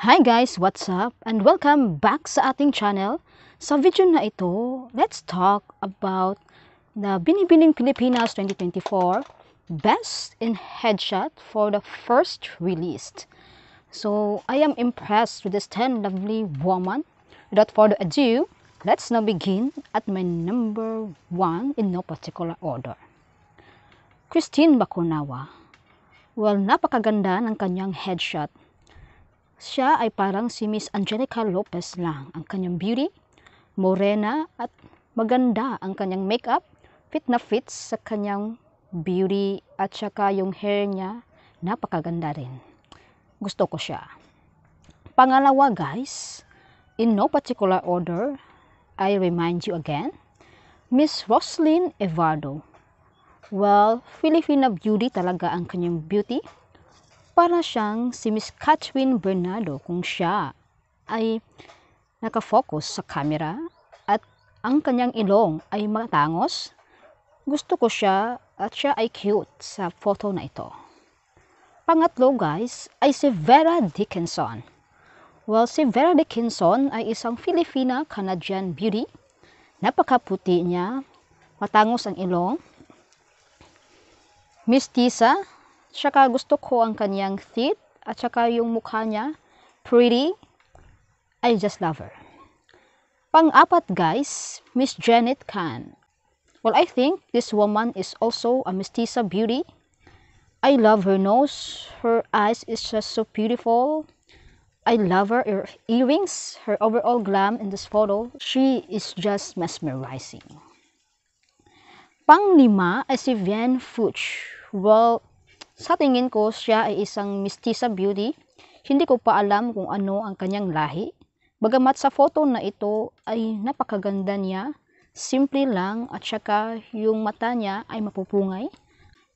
Hi guys! What's up? And welcome back sa ating channel. Sa video na ito, let's talk about the Binibining Pilipinas 2024 Best in Headshot for the first released. So, I am impressed with this 10 lovely woman. Without further ado, let's now begin at my number 1 in no particular order. Christine Bakunawa. Well, napakaganda ng kanyang headshot siya ay parang si Miss Angelica Lopez lang. Ang kanyang beauty, morena at maganda ang kanyang makeup, fit na fit sa kanyang beauty at saka yung hair niya, napakaganda rin. Gusto ko siya. Pangalawa guys, in no particular order, I remind you again, Miss Roslyn Evardo. Well, Filipina beauty talaga ang kanyang beauty para siyang si Miss Catherine Bernardo kung siya ay nakafocus sa camera at ang kanyang ilong ay matangos. Gusto ko siya at siya ay cute sa photo na ito. Pangatlo guys ay si Vera Dickinson. Well, si Vera Dickinson ay isang Filipina-Canadian beauty. Napakaputi niya, matangos ang ilong, Miss Tisa, Tsaka gusto ko ang kanyang teeth at saka yung mukha niya. Pretty. I just love her. Pang-apat guys, Miss Janet Khan. Well, I think this woman is also a mestiza beauty. I love her nose. Her eyes is just so beautiful. I love her ear earrings. Her overall glam in this photo. She is just mesmerizing. Panglima ay si Vian Fuch. Well, sa tingin ko, siya ay isang mistisa beauty. Hindi ko pa alam kung ano ang kanyang lahi. Bagamat sa photo na ito ay napakaganda niya, simple lang at saka yung mata niya ay mapupungay.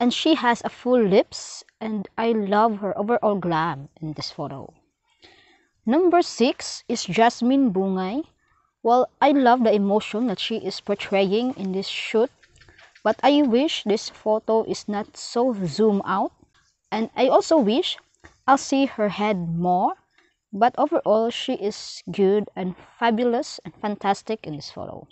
And she has a full lips and I love her overall glam in this photo. Number 6 is Jasmine Bungay. Well, I love the emotion that she is portraying in this shoot, but I wish this photo is not so zoom out. And I also wish I'll see her head more, but overall she is good and fabulous and fantastic in this photo.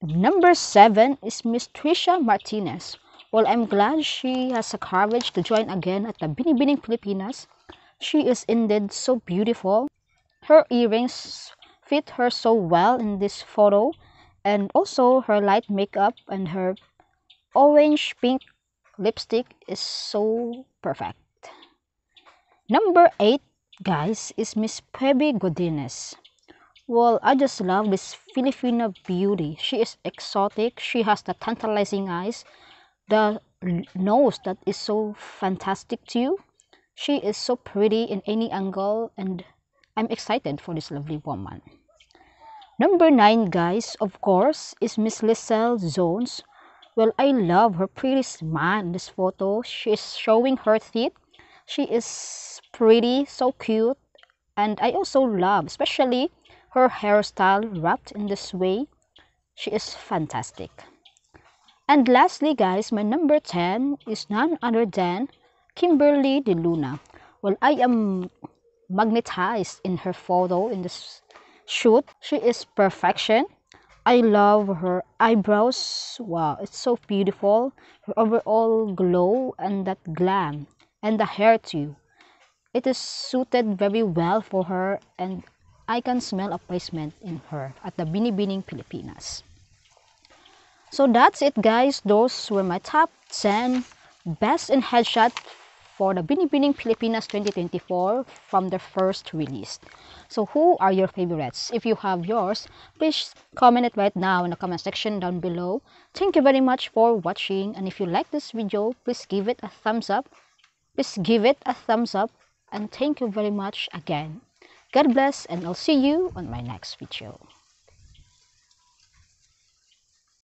Number 7 is Miss Tricia Martinez. Well, I'm glad she has the courage to join again at the Binibining Pilipinas. She is indeed so beautiful. Her earrings fit her so well in this photo and also her light makeup and her orange pink lipstick is so perfect. Number 8, guys, is Miss Pebi Godinez. Well, I just love this Filipino beauty. She is exotic. She has the tantalizing eyes, the nose that is so fantastic to you. She is so pretty in any angle, and I'm excited for this lovely woman. Number 9, guys, of course, is Miss Liselle Zones well, I love her pretty smile in this photo. She is showing her teeth. She is pretty, so cute. And I also love, especially her hairstyle wrapped in this way. She is fantastic. And lastly, guys, my number 10 is none other than Kimberly De Luna. Well, I am magnetized in her photo in this shoot. She is perfection. I love her eyebrows. Wow, it's so beautiful. Her overall glow and that glam and the hair too. It is suited very well for her and I can smell a placement in her at the Binibining Pilipinas. So that's it guys. Those were my top 10 best in headshot for the Binibining Pilipinas 2024 from the first release. So who are your favorites? If you have yours, please comment it right now in the comment section down below. Thank you very much for watching and if you like this video, please give it a thumbs up. Please give it a thumbs up and thank you very much again. God bless and I'll see you on my next video.